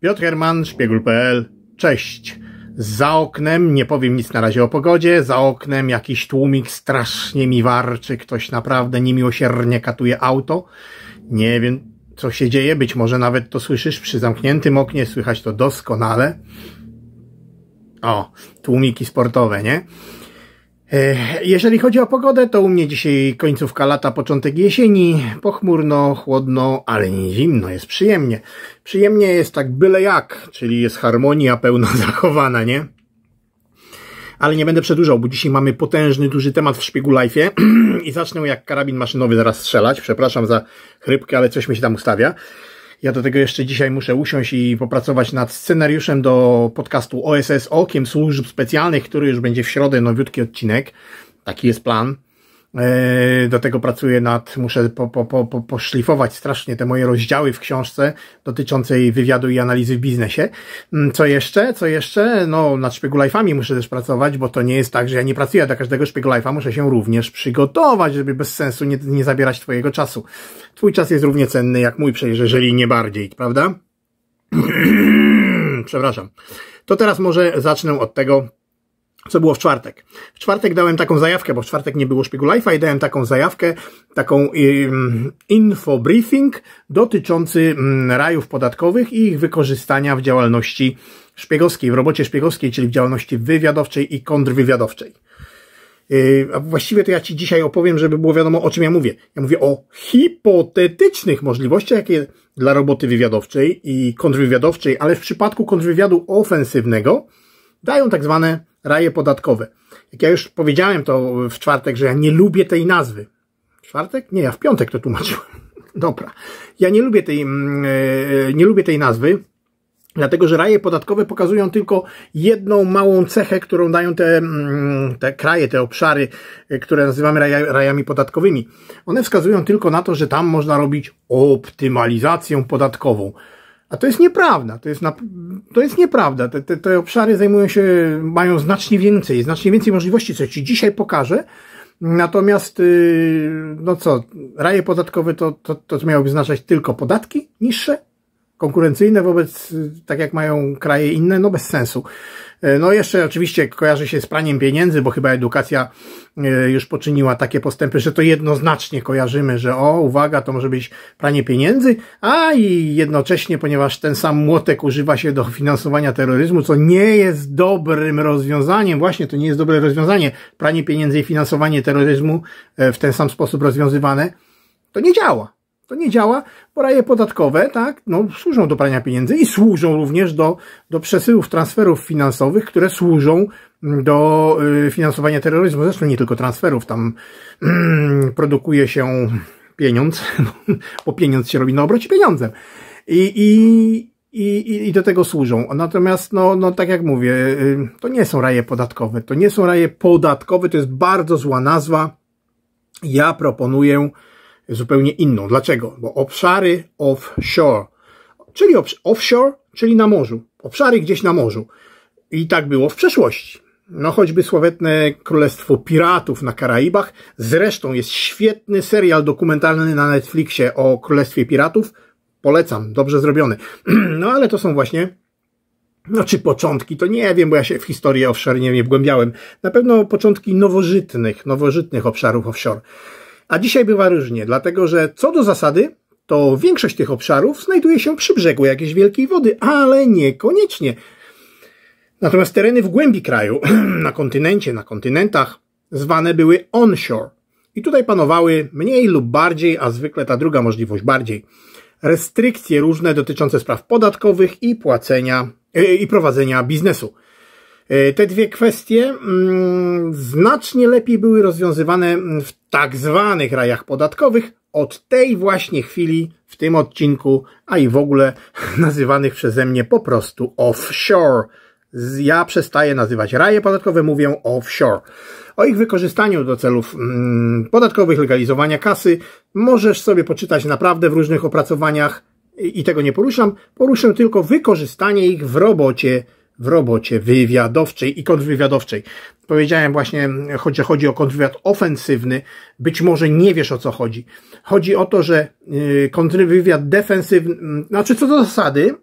Piotr Herman, szpiegul.pl. Cześć. Za oknem, nie powiem nic na razie o pogodzie, za oknem jakiś tłumik strasznie mi warczy, ktoś naprawdę niemiłosiernie katuje auto. Nie wiem, co się dzieje, być może nawet to słyszysz przy zamkniętym oknie, słychać to doskonale. O, tłumiki sportowe, nie? E, jeżeli chodzi o pogodę, to u mnie dzisiaj końcówka lata, początek jesieni, pochmurno, chłodno, ale nie zimno, jest przyjemnie. Przyjemnie jest tak byle jak, czyli jest harmonia pełna zachowana, nie? Ale nie będę przedłużał, bo dzisiaj mamy potężny, duży temat w Szpiegu Life'ie i zacznę jak karabin maszynowy zaraz strzelać. Przepraszam za chrypkę, ale coś mi się tam ustawia. Ja do tego jeszcze dzisiaj muszę usiąść i popracować nad scenariuszem do podcastu OSS Okiem Służb Specjalnych, który już będzie w środę, nowiutki odcinek. Taki jest plan. E, do tego pracuję nad, muszę po, po, po, po, poszlifować strasznie te moje rozdziały w książce dotyczącej wywiadu i analizy w biznesie. Mm, co jeszcze? Co jeszcze? No, nad szpiegulajfami muszę też pracować, bo to nie jest tak, że ja nie pracuję do każdego szpiegulajfa, muszę się również przygotować, żeby bez sensu nie, nie zabierać twojego czasu. Twój czas jest równie cenny jak mój, przecież jeżeli nie bardziej, prawda? Przepraszam. To teraz może zacznę od tego, co było w czwartek. W czwartek dałem taką zajawkę, bo w czwartek nie było szpiegu Life'a i dałem taką zajawkę, taką um, infobriefing dotyczący um, rajów podatkowych i ich wykorzystania w działalności szpiegowskiej, w robocie szpiegowskiej, czyli w działalności wywiadowczej i kontrwywiadowczej. Yy, a właściwie to ja Ci dzisiaj opowiem, żeby było wiadomo, o czym ja mówię. Ja mówię o hipotetycznych możliwościach, jakie dla roboty wywiadowczej i kontrwywiadowczej, ale w przypadku kontrwywiadu ofensywnego dają tak zwane raje podatkowe. Jak ja już powiedziałem to w czwartek, że ja nie lubię tej nazwy. czwartek? Nie, ja w piątek to tłumaczyłem. Dobra. Ja nie lubię tej, mm, e, nie lubię tej nazwy. Dlatego, że raje podatkowe pokazują tylko jedną małą cechę, którą dają te, mm, te kraje, te obszary, e, które nazywamy raja, rajami podatkowymi. One wskazują tylko na to, że tam można robić optymalizację podatkową. A to jest nieprawda, to jest, na, to jest nieprawda. Te, te, te obszary zajmują się, mają znacznie więcej, znacznie więcej możliwości, co Ci dzisiaj pokażę. Natomiast, y, no co, raje podatkowe to, to, to miałoby znaczać tylko podatki niższe, konkurencyjne wobec, y, tak jak mają kraje inne, no bez sensu. Y, no jeszcze oczywiście kojarzy się z praniem pieniędzy, bo chyba edukacja y, już poczyniła takie postępy, że to jednoznacznie kojarzymy, że o, uwaga, to może być pranie pieniędzy, a i jednocześnie, ponieważ ten sam młotek używa się do finansowania terroryzmu, co nie jest dobrym rozwiązaniem, właśnie to nie jest dobre rozwiązanie, pranie pieniędzy i finansowanie terroryzmu w ten sam sposób rozwiązywane, to nie działa. To nie działa, bo raje podatkowe tak, no, służą do prania pieniędzy i służą również do, do przesyłów transferów finansowych, które służą mm, do y, finansowania terroryzmu. Zresztą nie tylko transferów, tam y, produkuje się pieniądz, bo pieniądz się robi na obrocie pieniądzem. I, i, i, i do tego służą. Natomiast, no, no tak jak mówię, y, to nie są raje podatkowe. To nie są raje podatkowe, to jest bardzo zła nazwa. Ja proponuję zupełnie inną. Dlaczego? Bo obszary offshore, czyli offshore, czyli na morzu. Obszary gdzieś na morzu. I tak było w przeszłości. No choćby słowetne Królestwo Piratów na Karaibach. Zresztą jest świetny serial dokumentalny na Netflixie o Królestwie Piratów. Polecam, dobrze zrobiony. No ale to są właśnie no czy początki, to nie wiem, bo ja się w historię offshore nie, nie wgłębiałem. Na pewno początki nowożytnych, nowożytnych obszarów offshore. A dzisiaj bywa różnie, dlatego że co do zasady, to większość tych obszarów znajduje się przy brzegu jakiejś wielkiej wody, ale niekoniecznie. Natomiast tereny w głębi kraju, na kontynencie, na kontynentach, zwane były onshore. I tutaj panowały mniej lub bardziej, a zwykle ta druga możliwość bardziej, restrykcje różne dotyczące spraw podatkowych i płacenia yy, i prowadzenia biznesu. E, te dwie kwestie mm, znacznie lepiej były rozwiązywane w tak zwanych rajach podatkowych od tej właśnie chwili w tym odcinku, a i w ogóle nazywanych przeze mnie po prostu offshore. Ja przestaję nazywać raje podatkowe, mówię offshore. O ich wykorzystaniu do celów mm, podatkowych, legalizowania kasy możesz sobie poczytać naprawdę w różnych opracowaniach i tego nie poruszam. Poruszę tylko wykorzystanie ich w robocie w robocie wywiadowczej i kontrwywiadowczej. Powiedziałem właśnie, choć chodzi o kontrwywiad ofensywny, być może nie wiesz o co chodzi. Chodzi o to, że y, kontrwywiad defensywny, mm, znaczy co do zasady,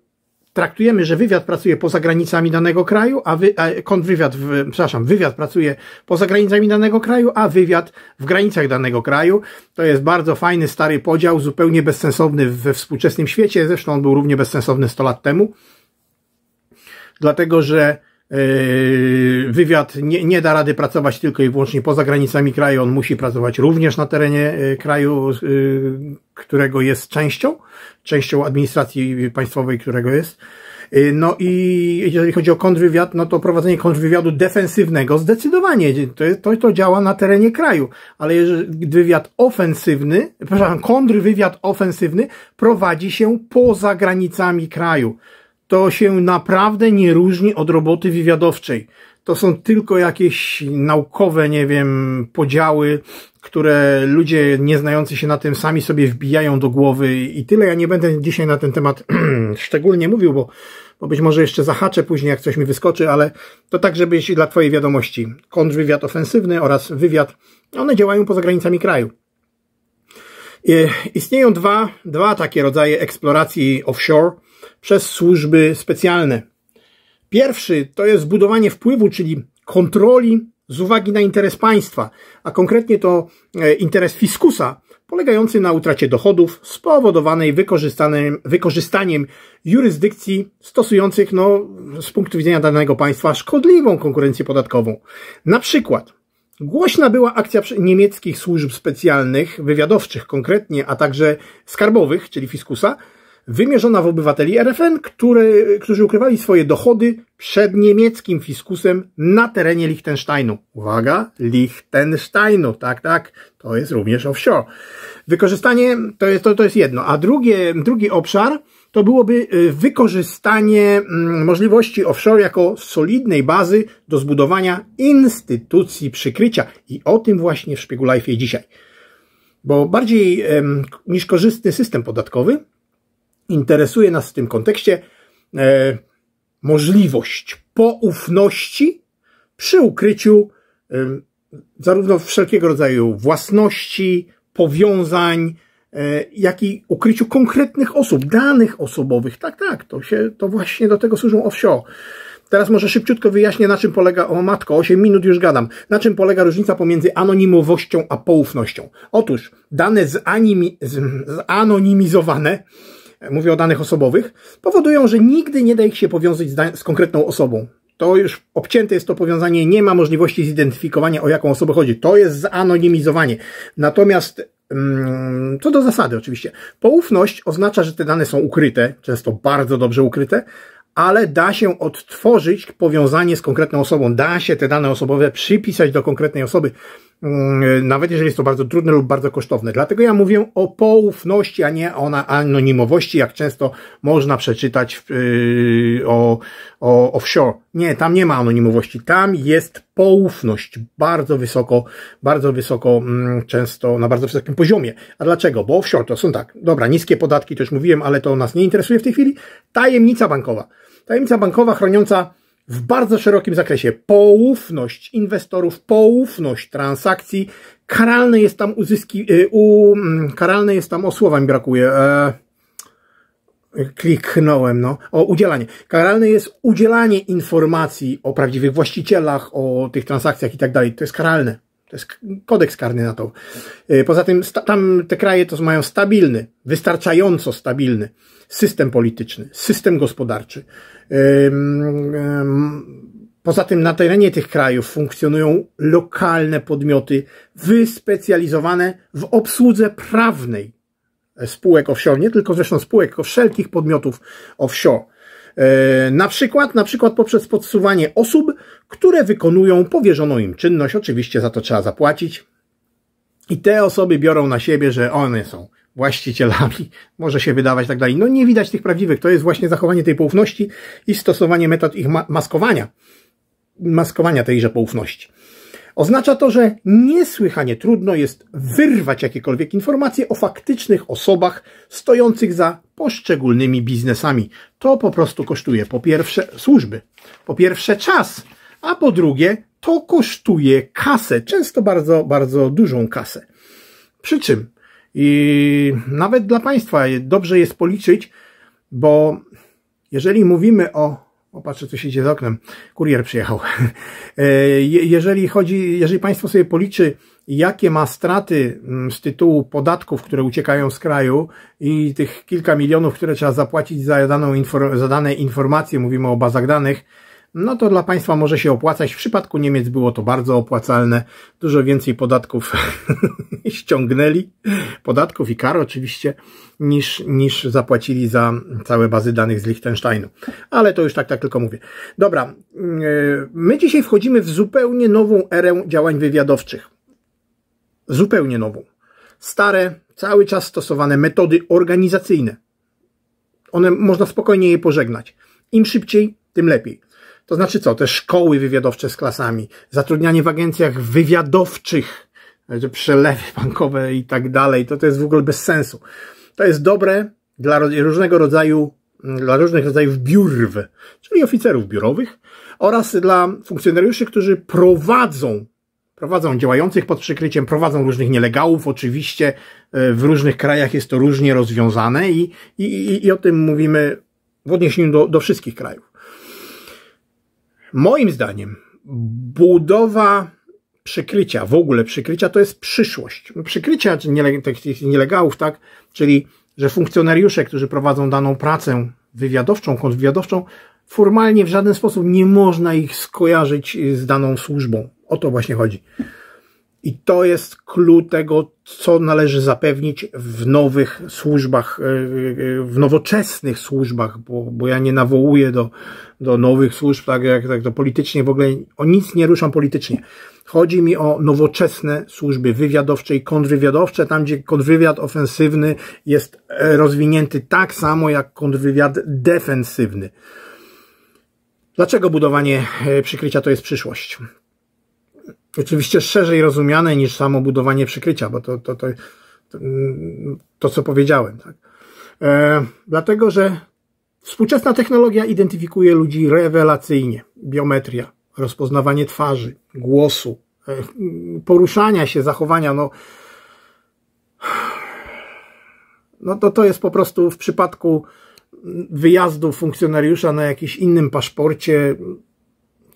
traktujemy, że wywiad pracuje poza granicami danego kraju, a, wy, a kontrwywiad, w, przepraszam, wywiad pracuje poza granicami danego kraju, a wywiad w granicach danego kraju. To jest bardzo fajny, stary podział, zupełnie bezsensowny we współczesnym świecie, zresztą on był równie bezsensowny 100 lat temu dlatego że e, wywiad nie, nie da rady pracować tylko i wyłącznie poza granicami kraju, on musi pracować również na terenie e, kraju, e, którego jest częścią, częścią administracji państwowej, którego jest. No i jeżeli chodzi o kontrwywiad, no to prowadzenie kontrwywiadu defensywnego zdecydowanie to, to, to działa na terenie kraju, ale jeżeli wywiad ofensywny, przepraszam, kontrwywiad ofensywny prowadzi się poza granicami kraju to się naprawdę nie różni od roboty wywiadowczej. To są tylko jakieś naukowe, nie wiem, podziały, które ludzie nieznający się na tym sami sobie wbijają do głowy i tyle. Ja nie będę dzisiaj na ten temat szczególnie mówił, bo, bo być może jeszcze zahaczę później, jak coś mi wyskoczy, ale to tak, żeby dla Twojej wiadomości. Kontrwywiad ofensywny oraz wywiad, one działają poza granicami kraju. Istnieją dwa, dwa takie rodzaje eksploracji offshore – przez służby specjalne. Pierwszy to jest budowanie wpływu, czyli kontroli z uwagi na interes państwa, a konkretnie to e, interes fiskusa, polegający na utracie dochodów spowodowanej wykorzystaniem, wykorzystaniem jurysdykcji stosujących no, z punktu widzenia danego państwa szkodliwą konkurencję podatkową. Na przykład głośna była akcja niemieckich służb specjalnych, wywiadowczych konkretnie, a także skarbowych, czyli fiskusa, wymierzona w obywateli RFN, które którzy ukrywali swoje dochody przed niemieckim fiskusem na terenie Liechtensteinu. Uwaga, Liechtensteinu, tak, tak, to jest również offshore. Wykorzystanie to jest, to, to jest jedno, a drugie, drugi obszar to byłoby y, wykorzystanie mm, możliwości offshore jako solidnej bazy do zbudowania instytucji przykrycia. I o tym właśnie w Szpiegulajfie dzisiaj. Bo bardziej em, niż korzystny system podatkowy, interesuje nas w tym kontekście e, możliwość poufności przy ukryciu e, zarówno wszelkiego rodzaju własności, powiązań, e, jak i ukryciu konkretnych osób, danych osobowych. Tak, tak, to, się, to właśnie do tego służą offshore. Teraz może szybciutko wyjaśnię, na czym polega, o matko, 8 minut już gadam, na czym polega różnica pomiędzy anonimowością a poufnością. Otóż dane zanimi, z, zanonimizowane mówię o danych osobowych, powodują, że nigdy nie da ich się powiązać z, z konkretną osobą. To już obcięte jest to powiązanie, nie ma możliwości zidentyfikowania, o jaką osobę chodzi. To jest zanonimizowanie. Natomiast mm, co do zasady oczywiście. Poufność oznacza, że te dane są ukryte, często bardzo dobrze ukryte, ale da się odtworzyć powiązanie z konkretną osobą. Da się te dane osobowe przypisać do konkretnej osoby. Mm, e, nawet jeżeli jest to bardzo trudne lub bardzo kosztowne. Dlatego ja mówię o poufności, a nie o anonimowości, jak często można przeczytać w, y, o, o offshore. Nie, tam nie ma anonimowości, tam jest poufność bardzo wysoko, bardzo wysoko, mm, często na bardzo wysokim poziomie. A dlaczego? Bo offshore to są tak, dobra, niskie podatki, to już mówiłem, ale to nas nie interesuje w tej chwili. Tajemnica bankowa. Tajemnica bankowa chroniąca w bardzo szerokim zakresie. Poufność inwestorów, poufność transakcji. Karalne jest tam uzyski, y, u, mm, karalne jest tam, o słowa mi brakuje, e, kliknąłem, no, o udzielanie. Karalne jest udzielanie informacji o prawdziwych właścicielach, o tych transakcjach i tak dalej. To jest karalne. To jest kodeks karny na to. E, poza tym tam te kraje to mają stabilny, wystarczająco stabilny system polityczny, system gospodarczy, Poza tym na terenie tych krajów funkcjonują lokalne podmioty wyspecjalizowane w obsłudze prawnej spółek offshore, nie tylko zresztą spółek, tylko wszelkich podmiotów offshore. Na przykład, na przykład poprzez podsuwanie osób, które wykonują powierzoną im czynność, oczywiście za to trzeba zapłacić. I te osoby biorą na siebie, że one są właścicielami. Może się wydawać tak dalej. No nie widać tych prawdziwych. To jest właśnie zachowanie tej poufności i stosowanie metod ich ma maskowania. Maskowania tejże poufności. Oznacza to, że niesłychanie trudno jest wyrwać jakiekolwiek informacje o faktycznych osobach stojących za poszczególnymi biznesami. To po prostu kosztuje po pierwsze służby, po pierwsze czas, a po drugie to kosztuje kasę, często bardzo, bardzo dużą kasę. Przy czym i nawet dla Państwa dobrze jest policzyć, bo jeżeli mówimy o. O, patrzę, co się dzieje z oknem. Kurier przyjechał. E, jeżeli chodzi, jeżeli Państwo sobie policzy, jakie ma straty mm, z tytułu podatków, które uciekają z kraju i tych kilka milionów, które trzeba zapłacić za, daną, za dane informacje, mówimy o bazach danych, no to dla państwa może się opłacać. W przypadku Niemiec było to bardzo opłacalne. Dużo więcej podatków ściągnęli, podatków i kar oczywiście, niż, niż zapłacili za całe bazy danych z Liechtensteinu. Ale to już tak, tak tylko mówię. Dobra, yy, my dzisiaj wchodzimy w zupełnie nową erę działań wywiadowczych. Zupełnie nową. Stare, cały czas stosowane metody organizacyjne. One można spokojnie je pożegnać. Im szybciej, tym lepiej. To znaczy co? Te szkoły wywiadowcze z klasami, zatrudnianie w agencjach wywiadowczych, przelewy bankowe i tak dalej, to, to jest w ogóle bez sensu. To jest dobre dla różnego rodzaju mm, dla różnych rodzajów biurw, czyli oficerów biurowych oraz dla funkcjonariuszy, którzy prowadzą prowadzą działających pod przykryciem, prowadzą różnych nielegałów, oczywiście e, w różnych krajach jest to różnie rozwiązane i, i, i o tym mówimy w odniesieniu do, do wszystkich krajów. Moim zdaniem budowa przykrycia, w ogóle przykrycia to jest przyszłość. Przykrycia tych nielegałów, tak? Czyli, że funkcjonariusze, którzy prowadzą daną pracę wywiadowczą, kontrwywiadowczą, formalnie w żaden sposób nie można ich skojarzyć z daną służbą. O to właśnie chodzi. I to jest klucz tego, co należy zapewnić w nowych służbach, e, e, w nowoczesnych służbach, bo, bo ja nie nawołuję do, do nowych służb, tak jak tak to politycznie, w ogóle o nic nie ruszam politycznie. Chodzi mi o nowoczesne służby wywiadowcze i kontrwywiadowcze, tam gdzie kontrwywiad ofensywny jest e, rozwinięty tak samo jak kontrwywiad defensywny. Dlaczego budowanie przykrycia to jest przyszłość? oczywiście szerzej rozumiane niż samo budowanie przykrycia, bo to, to, to, to, to co powiedziałem. Tak? E, dlatego, że współczesna technologia identyfikuje ludzi rewelacyjnie. Biometria, rozpoznawanie twarzy, głosu, e, poruszania się, zachowania. No, no to to jest po prostu w przypadku wyjazdu funkcjonariusza na jakimś innym paszporcie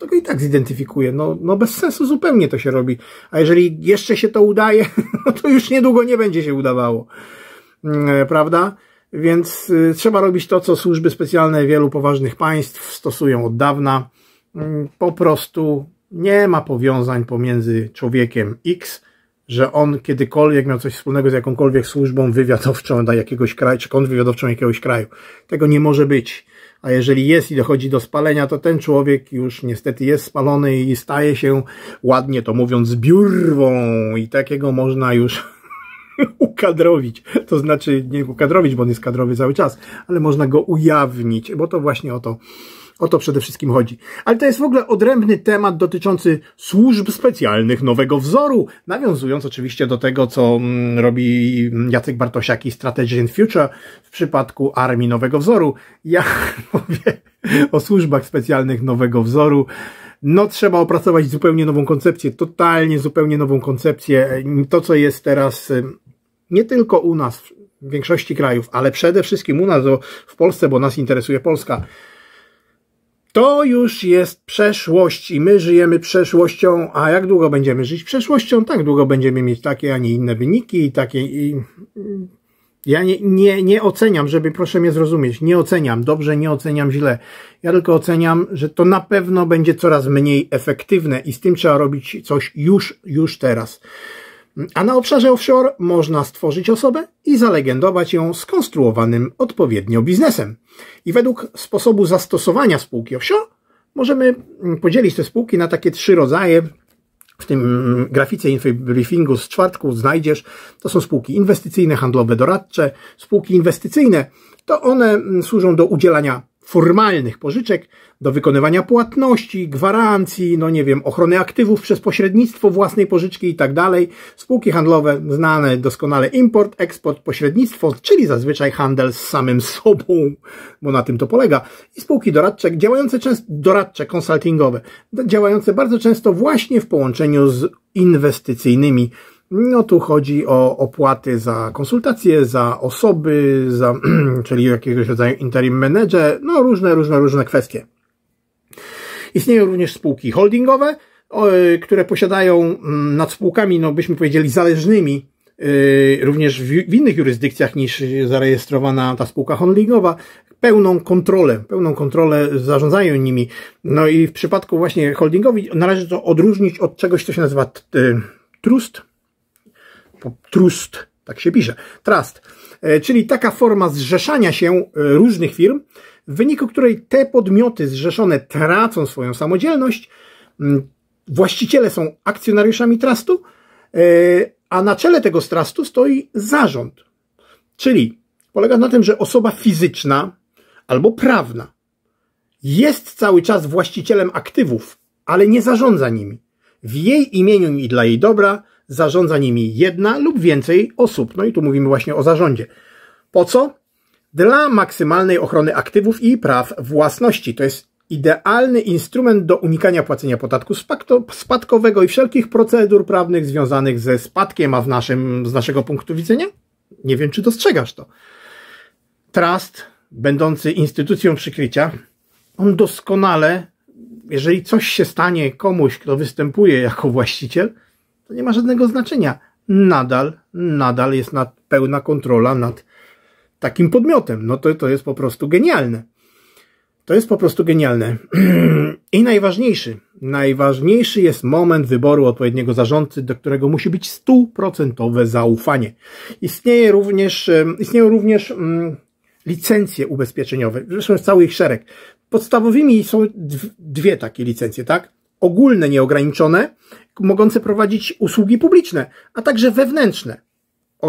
to go i tak zidentyfikuje. No, no bez sensu zupełnie to się robi. A jeżeli jeszcze się to udaje, no to już niedługo nie będzie się udawało. Mm, e, prawda? Więc y, trzeba robić to, co służby specjalne wielu poważnych państw stosują od dawna. Mm, po prostu nie ma powiązań pomiędzy człowiekiem X, że on kiedykolwiek miał coś wspólnego z jakąkolwiek służbą wywiadowczą dla jakiegoś kraju, czy kontrwywiadowczą jakiegoś kraju. Tego nie może być a jeżeli jest i dochodzi do spalenia, to ten człowiek już niestety jest spalony i staje się, ładnie to mówiąc, biurwą i takiego można już ukadrowić, to znaczy nie ukadrowić, bo on jest kadrowy cały czas, ale można go ujawnić, bo to właśnie o to o to przede wszystkim chodzi. Ale to jest w ogóle odrębny temat dotyczący służb specjalnych nowego wzoru, nawiązując oczywiście do tego, co mm, robi Jacek Bartosiak i Strategy in Future w przypadku armii nowego wzoru. Ja mówię o służbach specjalnych nowego wzoru. No, trzeba opracować zupełnie nową koncepcję, totalnie zupełnie nową koncepcję. To, co jest teraz nie tylko u nas, w większości krajów, ale przede wszystkim u nas w Polsce, bo nas interesuje Polska to już jest przeszłość i my żyjemy przeszłością, a jak długo będziemy żyć przeszłością, tak długo będziemy mieć takie, a nie inne wyniki i takie... I, ja nie, nie, nie oceniam, żeby proszę mnie zrozumieć, nie oceniam dobrze, nie oceniam źle. Ja tylko oceniam, że to na pewno będzie coraz mniej efektywne i z tym trzeba robić coś już, już teraz. A na obszarze offshore można stworzyć osobę i zalegendować ją skonstruowanym odpowiednio biznesem. I według sposobu zastosowania spółki offshore możemy mm, podzielić te spółki na takie trzy rodzaje. W tym mm, grafice infobriefingu z czwartku znajdziesz. To są spółki inwestycyjne, handlowe, doradcze. Spółki inwestycyjne to one mm, służą do udzielania formalnych pożyczek do wykonywania płatności, gwarancji, no nie wiem, ochrony aktywów przez pośrednictwo własnej pożyczki i tak dalej. Spółki handlowe znane doskonale import, eksport, pośrednictwo, czyli zazwyczaj handel z samym sobą, bo na tym to polega. I spółki doradcze, działające często, doradcze, konsultingowe, działające bardzo często właśnie w połączeniu z inwestycyjnymi no tu chodzi o opłaty za konsultacje, za osoby, za, czyli jakiegoś rodzaju interim manager, no różne, różne, różne kwestie. Istnieją również spółki holdingowe, y, które posiadają mm, nad spółkami, no byśmy powiedzieli, zależnymi y, również w innych jurysdykcjach niż zarejestrowana ta spółka holdingowa, pełną kontrolę, pełną kontrolę zarządzają nimi. No i w przypadku właśnie holdingowi należy to odróżnić od czegoś, co się nazywa y, trust, trust, tak się pisze, trust, e, czyli taka forma zrzeszania się e, różnych firm, w wyniku której te podmioty zrzeszone tracą swoją samodzielność, mm, właściciele są akcjonariuszami trustu, e, a na czele tego trustu stoi zarząd. Czyli polega na tym, że osoba fizyczna albo prawna jest cały czas właścicielem aktywów, ale nie zarządza nimi. W jej imieniu i dla jej dobra zarządza nimi jedna lub więcej osób. No i tu mówimy właśnie o zarządzie. Po co? Dla maksymalnej ochrony aktywów i praw własności. To jest idealny instrument do unikania płacenia podatku spadkowego i wszelkich procedur prawnych związanych ze spadkiem, a w naszym, z naszego punktu widzenia nie wiem, czy dostrzegasz to. Trust, będący instytucją przykrycia, on doskonale, jeżeli coś się stanie komuś, kto występuje jako właściciel, to nie ma żadnego znaczenia. Nadal, nadal jest nad, pełna kontrola nad takim podmiotem. No to, to jest po prostu genialne. To jest po prostu genialne. I najważniejszy, najważniejszy jest moment wyboru odpowiedniego zarządcy, do którego musi być stuprocentowe zaufanie. Istnieje również, istnieją również mm, licencje ubezpieczeniowe, zresztą jest cały ich szereg. Podstawowymi są dwie takie licencje, tak? Ogólne, nieograniczone mogące prowadzić usługi publiczne, a także wewnętrzne,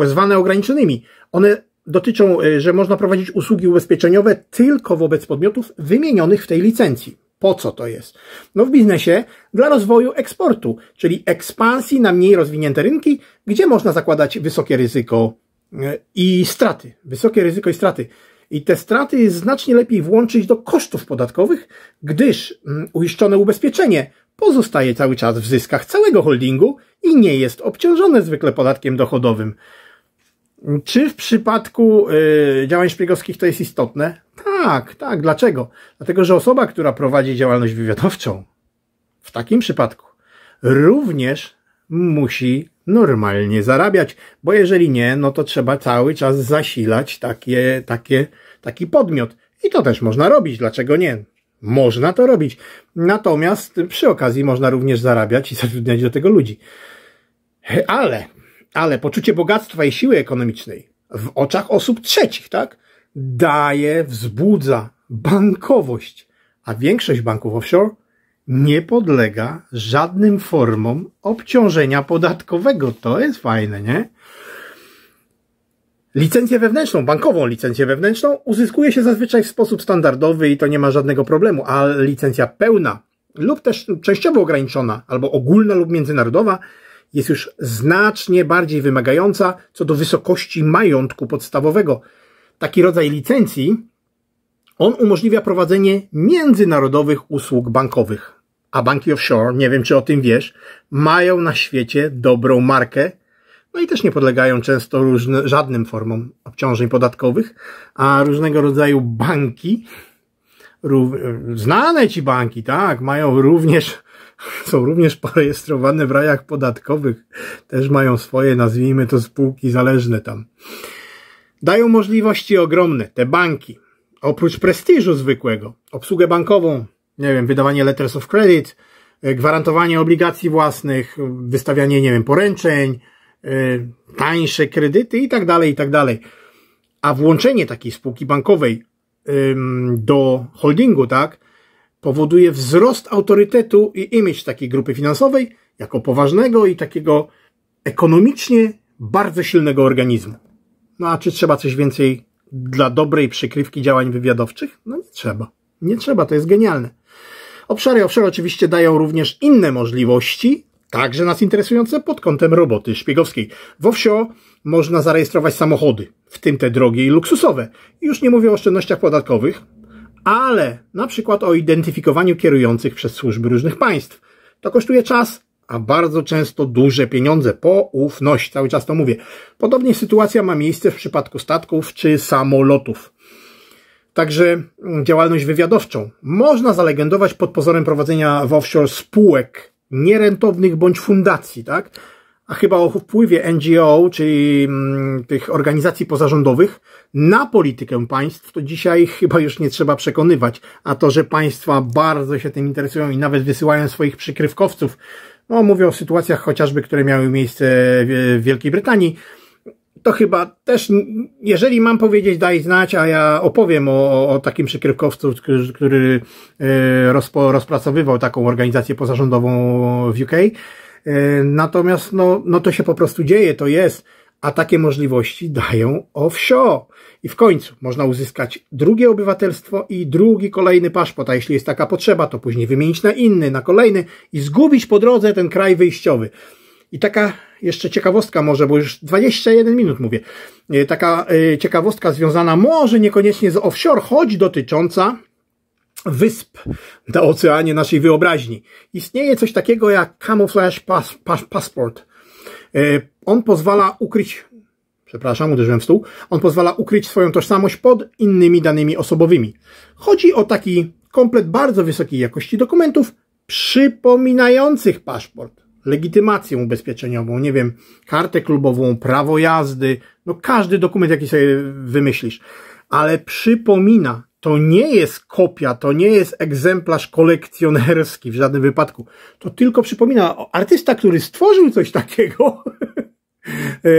zwane ograniczonymi. One dotyczą, y, że można prowadzić usługi ubezpieczeniowe tylko wobec podmiotów wymienionych w tej licencji. Po co to jest? No w biznesie dla rozwoju eksportu, czyli ekspansji na mniej rozwinięte rynki, gdzie można zakładać wysokie ryzyko y, i straty. Wysokie ryzyko i straty. I te straty znacznie lepiej włączyć do kosztów podatkowych, gdyż mm, uiszczone ubezpieczenie pozostaje cały czas w zyskach całego holdingu i nie jest obciążone zwykle podatkiem dochodowym. Czy w przypadku y, działań szpiegowskich to jest istotne? Tak, tak. Dlaczego? Dlatego, że osoba, która prowadzi działalność wywiadowczą, w takim przypadku również musi normalnie zarabiać, bo jeżeli nie, no to trzeba cały czas zasilać takie, takie, taki podmiot. I to też można robić, dlaczego nie? Można to robić. Natomiast przy okazji można również zarabiać i zatrudniać do tego ludzi. Ale, ale poczucie bogactwa i siły ekonomicznej w oczach osób trzecich, tak? Daje, wzbudza bankowość. A większość banków offshore nie podlega żadnym formom obciążenia podatkowego. To jest fajne, nie? Licencję wewnętrzną, bankową licencję wewnętrzną uzyskuje się zazwyczaj w sposób standardowy i to nie ma żadnego problemu, a licencja pełna lub też częściowo ograniczona, albo ogólna lub międzynarodowa jest już znacznie bardziej wymagająca co do wysokości majątku podstawowego. Taki rodzaj licencji on umożliwia prowadzenie międzynarodowych usług bankowych. A banki offshore, nie wiem czy o tym wiesz, mają na świecie dobrą markę no i też nie podlegają często różne, żadnym formom obciążeń podatkowych, a różnego rodzaju banki, rów, znane ci banki, tak, mają również, są również porejestrowane w rajach podatkowych, też mają swoje, nazwijmy to spółki zależne tam. Dają możliwości ogromne te banki. Oprócz prestiżu zwykłego, obsługę bankową, nie wiem, wydawanie letters of credit, e, gwarantowanie obligacji własnych, wystawianie, nie wiem, poręczeń, Y, tańsze kredyty i tak dalej, i tak dalej. A włączenie takiej spółki bankowej do holdingu, tak, powoduje wzrost autorytetu i imię takiej grupy finansowej jako poważnego i takiego ekonomicznie bardzo silnego organizmu. No a czy trzeba coś więcej dla dobrej przykrywki działań wywiadowczych? No nie trzeba. Nie trzeba, to jest genialne. Obszary offshore oczywiście dają również inne możliwości, Także nas interesujące pod kątem roboty szpiegowskiej. W wsio można zarejestrować samochody, w tym te drogie i luksusowe. Już nie mówię o oszczędnościach podatkowych, ale na przykład o identyfikowaniu kierujących przez służby różnych państw. To kosztuje czas, a bardzo często duże pieniądze, poufność, cały czas to mówię. Podobnie sytuacja ma miejsce w przypadku statków czy samolotów. Także mm, działalność wywiadowczą. Można zalegendować pod pozorem prowadzenia w offshore spółek nierentownych bądź fundacji, tak? A chyba o wpływie NGO, czyli mm, tych organizacji pozarządowych na politykę państw, to dzisiaj chyba już nie trzeba przekonywać. A to, że państwa bardzo się tym interesują i nawet wysyłają swoich przykrywkowców, no mówię o sytuacjach chociażby, które miały miejsce w Wielkiej Brytanii, to chyba też, jeżeli mam powiedzieć, daj znać, a ja opowiem o, o takim przykrywkowcu, który, e, rozpo, rozpracowywał taką organizację pozarządową w UK. E, natomiast no, no to się po prostu dzieje, to jest. A takie możliwości dają offshore. I w końcu można uzyskać drugie obywatelstwo i drugi kolejny paszport, a jeśli jest taka potrzeba, to później wymienić na inny, na kolejny i zgubić po drodze ten kraj wyjściowy. I taka jeszcze ciekawostka może, bo już 21 minut mówię, e, taka e, ciekawostka związana może niekoniecznie z offshore, choć dotycząca wysp na oceanie naszej wyobraźni. Istnieje coś takiego jak camouflage pas, pas, passport. E, on pozwala ukryć, przepraszam, uderzyłem w stół, on pozwala ukryć swoją tożsamość pod innymi danymi osobowymi. Chodzi o taki komplet bardzo wysokiej jakości dokumentów przypominających paszport legitymację ubezpieczeniową, nie wiem, kartę klubową, prawo jazdy, no każdy dokument, jaki sobie wymyślisz. Ale przypomina, to nie jest kopia, to nie jest egzemplarz kolekcjonerski w żadnym wypadku. To tylko przypomina, artysta, który stworzył coś takiego, e,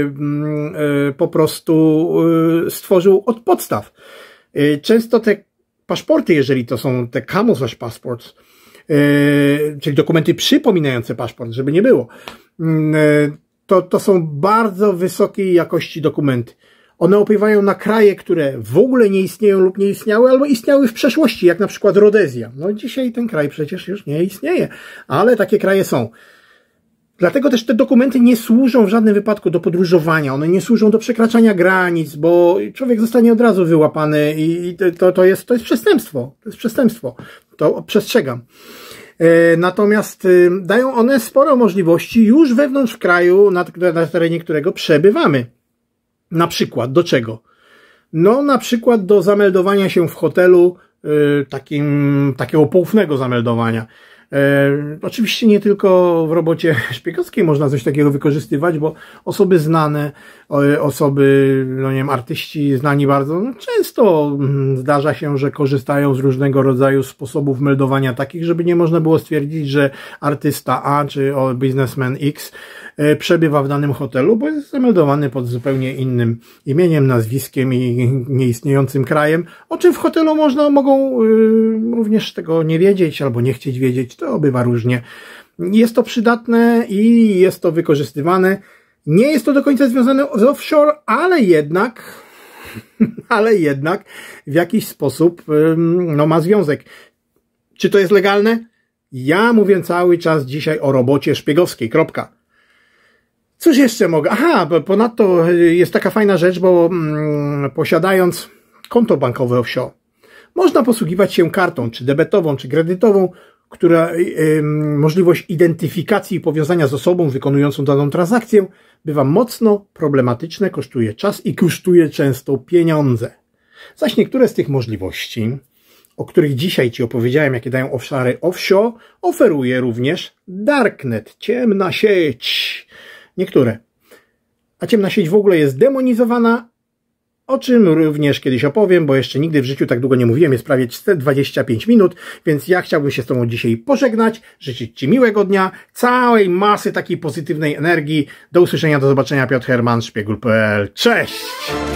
mm, e, po prostu e, stworzył od podstaw. Często te paszporty, jeżeli to są te camouflage passports, E, czyli dokumenty przypominające paszport, żeby nie było, mm, e, to, to są bardzo wysokiej jakości dokumenty. One opiewają na kraje, które w ogóle nie istnieją lub nie istniały, albo istniały w przeszłości, jak na przykład Rodezja. No dzisiaj ten kraj przecież już nie istnieje, ale takie kraje są. Dlatego też te dokumenty nie służą w żadnym wypadku do podróżowania, one nie służą do przekraczania granic, bo człowiek zostanie od razu wyłapany i to, to, jest, to jest przestępstwo. To jest przestępstwo. To przestrzegam. E, natomiast y, dają one sporo możliwości już wewnątrz kraju, na, terenie którego przebywamy. Na przykład do czego? No, na przykład do zameldowania się w hotelu, y, takim, takiego poufnego zameldowania. E, oczywiście nie tylko w robocie szpiegowskiej można coś takiego wykorzystywać, bo osoby znane, osoby, no nie wiem, artyści znani bardzo, no często mm, zdarza się, że korzystają z różnego rodzaju sposobów meldowania takich, żeby nie można było stwierdzić, że artysta A czy biznesmen X e, przebywa w danym hotelu, bo jest zameldowany pod zupełnie innym imieniem, nazwiskiem i nieistniejącym krajem, o czym w hotelu można, mogą e, również tego nie wiedzieć albo nie chcieć wiedzieć, to bywa różnie. Jest to przydatne i jest to wykorzystywane nie jest to do końca związane z offshore, ale jednak, ale jednak w jakiś sposób no, ma związek. Czy to jest legalne? Ja mówię cały czas dzisiaj o robocie szpiegowskiej. Kropka. Cóż jeszcze mogę? Aha, ponadto jest taka fajna rzecz, bo mm, posiadając konto bankowe offshore, można posługiwać się kartą, czy debetową, czy kredytową, która y, możliwość identyfikacji i powiązania z osobą wykonującą daną transakcję bywa mocno problematyczne, kosztuje czas i kosztuje często pieniądze. Zaś niektóre z tych możliwości, o których dzisiaj Ci opowiedziałem, jakie dają obszary offshore, oferuje również Darknet, ciemna sieć. Niektóre. A ciemna sieć w ogóle jest demonizowana o czym również kiedyś opowiem, bo jeszcze nigdy w życiu tak długo nie mówiłem, jest prawie 25 minut, więc ja chciałbym się z Tobą dzisiaj pożegnać, życzyć Ci miłego dnia, całej masy takiej pozytywnej energii. Do usłyszenia, do zobaczenia, Piotr Herman, szpiegul.pl. Cześć!